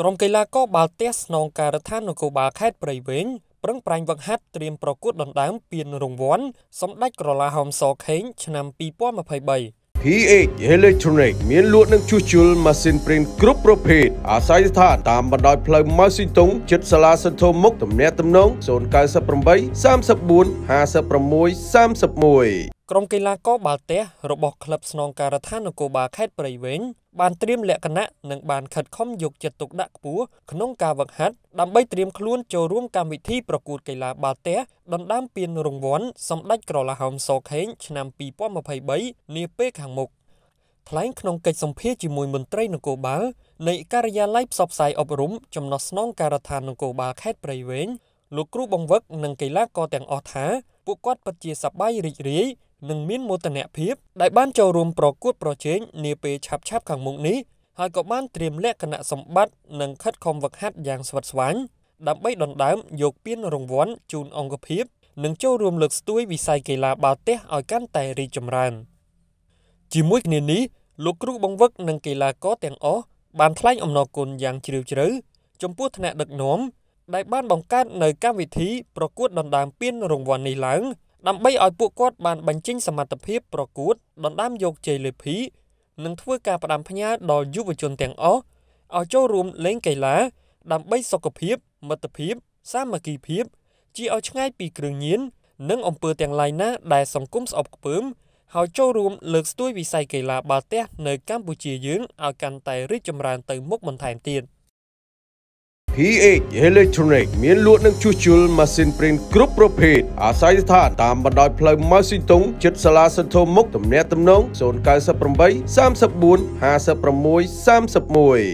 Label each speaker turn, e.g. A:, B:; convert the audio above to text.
A: ក្រុមកីឡាករបាល់ទះស្នងការដ្ឋាននគរបាលខេត្តព្រៃវែងប្រឹងប្រែងវឹកហាត់ត្រៀមប្រកួតដណ្ដើមពានរង្វាន់សម្ដេចក្រឡាហោមសខេងឆ្នាំ2023
B: PH Electronic មានលក់និងជួសជុលម៉ាស៊ីនព្រីនគ្រប់ប្រភេទអាស្រ័យស្ថានតាមបណ្ដោយផ្លូវម៉ៅស៊ីតុង ជិតសាលាសន្ធមមុខទំនាក់ទំនង098 34 56 31
A: ក្រុមកីឡាករបាល់ទះរបស់ក្លឹបស្នងការដ្ឋាននគរបាលខេត្តព្រៃវែងបានត្រៀមលក្ខណៈនិងបានខិតខំយកចិត្តទុកដាក់ខ្ពស់ក្នុងការវឹកហាត់ដើម្បីត្រៀមខ្លួនចូលរួមកម្មវិធីប្រកួត កីឡាបាល់ទះដណ្ដើមពានរង្វាន់សម្ដេចក្រឡាហោមសខេង ឆ្នាំ2023នាពេលខាងមុខថ្លែង ក្នុងកិច្ចសម្ភារជាមួយមន្ត្រីនគរបាលនៃការិយាល័យផ្សព្វផ្សាយអប់រំចំណុះស្នងការដ្ឋាននគរបាលខេត្តព្រៃវែងលោកគ្រូបង្វឹកនិងកីឡាករទាំងអស់ថា ពួកគាត់ពិតជាសប្បាយរីករាយនិងមានមោទនភាពដែលបានចូលរួមប្រកួតប្រជែងនាពេលឆាប់ៗខាងមុខនេះហើយក៏បានត្រៀមលក្ខណៈសម្បត្តិនិងខិតខំវឹកហាត់យ៉ាងស្វិតស្វាញដើម្បីដណ្ដើមយកពាន រង្វាន់ជូនអង្គភាពនិង ចូលរួមលើកស្ទួយវិស័យកីឡាបាល់ទះឲ្យកាន់តែរីកចម្រើនជាមួយគ្នានេះលោកគ្រូបង្វឹកនិងកីឡាករទាំងអស់បានថ្លែងអំណរគុណយ៉ាងជ្រាលជ្រៅចំពោះថ្នាក់ដឹកនាំដែលបានបង្កើតនៅកម្មវិធី ប្រកួតដណ្ដើមពានរង្វាន់នេះឡើងដើម្បីឲ្យពួកគាត់បានបញ្ចេញសមត្ថភាពប្រកួតដណ្ដើមយកជ័យលើភីនិងធ្វើការផ្ដាំផ្ញើដល់យុវជនទាំងអស់ឲ្យចូលរួមលេងកីឡា ដើម្បីសុខភាពមិត្តភាព សាមគ្គីភាព ជាឲ្យឆ្ងាយពីគ្រឿងញៀននិងអំពើទាំងឡាយណាដែលសង្គមស្អប់ខ្ពើមហើយចូលរួមលើកស្ទួយវិស័យកីឡាបាល់ទះនៅកម្ពុជាយើងឲ្យកាន់តែរីកចម្រើនទៅមុខបន្ថែមទៀត។
B: PH Electronic មានលក់និងជួសជុលម៉ាស៊ីនព្រីនគ្រប់ប្រភេទអាស្រ័យស្ថានតាមបណ្ដោយផ្លូវម៉ៅស៊ីតុងជិតសាលាសន្ធោមុខទំនាក់ទំនង098 34 56 31